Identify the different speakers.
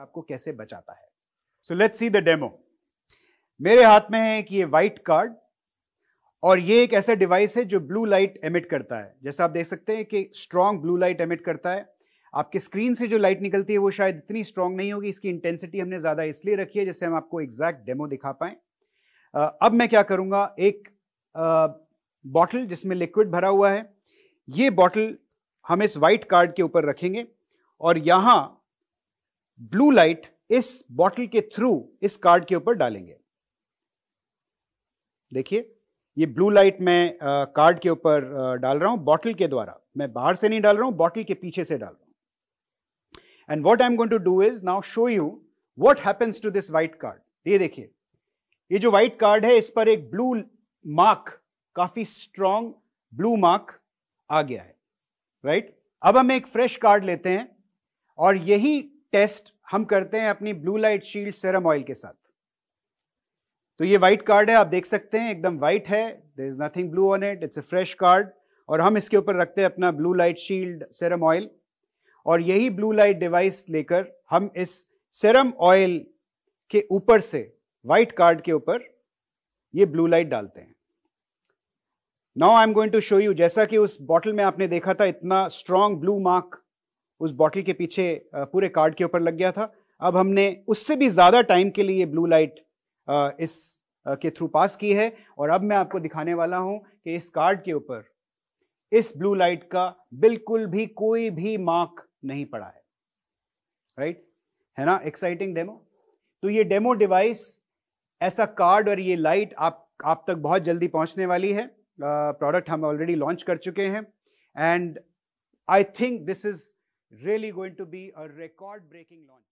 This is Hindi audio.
Speaker 1: आपको कैसे बचाता है so let see the demo मेरे हाथ में है कि ये व्हाइट कार्ड और ये एक ऐसा डिवाइस है जो ब्लू लाइट एमिट करता है जैसा आप देख सकते हैं कि स्ट्रॉन्ग ब्लू लाइट एमिट करता है आपके स्क्रीन से जो लाइट निकलती है वो शायद इतनी स्ट्रांग नहीं होगी इसकी इंटेंसिटी हमने ज़्यादा इसलिए रखी है जैसे हम आपको एग्जैक्ट डेमो दिखा पाए अब मैं क्या करूंगा एक बॉटल जिसमें लिक्विड भरा हुआ है ये बॉटल हम इस व्हाइट कार्ड के ऊपर रखेंगे और यहां ब्लू लाइट इस बॉटल के थ्रू इस कार्ड के ऊपर डालेंगे देखिए ये ब्लू लाइट मैं कार्ड के ऊपर डाल रहा हूं बॉटल के द्वारा मैं बाहर से नहीं डाल रहा हूं बॉटल के पीछे से डाल रहा हूं and what I am going to do is now show you what happens to this white card ये देखिए ये जो व्हाइट कार्ड है इस पर एक ब्लू मार्क काफी स्ट्रॉन्ग ब्लू मार्क आ गया है राइट right? अब हम एक फ्रेश कार्ड लेते हैं और यही टेस्ट हम करते हैं अपनी blue light shield serum oil के साथ तो ये व्हाइट कार्ड है आप देख सकते हैं एकदम वाइट है there is nothing blue on it it's a fresh card और हम इसके ऊपर रखते हैं अपना blue light shield serum oil और यही ब्लू लाइट डिवाइस लेकर हम इस सेरम ऑयल के ऊपर से वाइट कार्ड के ऊपर ये ब्लू लाइट डालते हैं now I am going to show you जैसा कि उस बॉटल में आपने देखा था इतना स्ट्रांग ब्लू मार्क उस बॉटल के पीछे पूरे कार्ड के ऊपर लग गया था अब हमने उससे भी ज़्यादा टाइम के लिए ब्लू लाइट इस के थ्रू पास की है और अब मैं आपको दिखाने वाला हूं कि इस कार्ड के ऊपर इस ब्लू लाइट का बिल्कुल भी कोई भी मार्क नहीं पड़ा है राइट है ना एक्साइटिंग डेमो तो ये डेमो डिवाइस ऐसा कार्ड और ये लाइट आप आप तक बहुत जल्दी पहुंचने वाली है प्रोडक्ट uh, हम ऑलरेडी लॉन्च कर चुके हैं and I think this is really going to be a record breaking launch.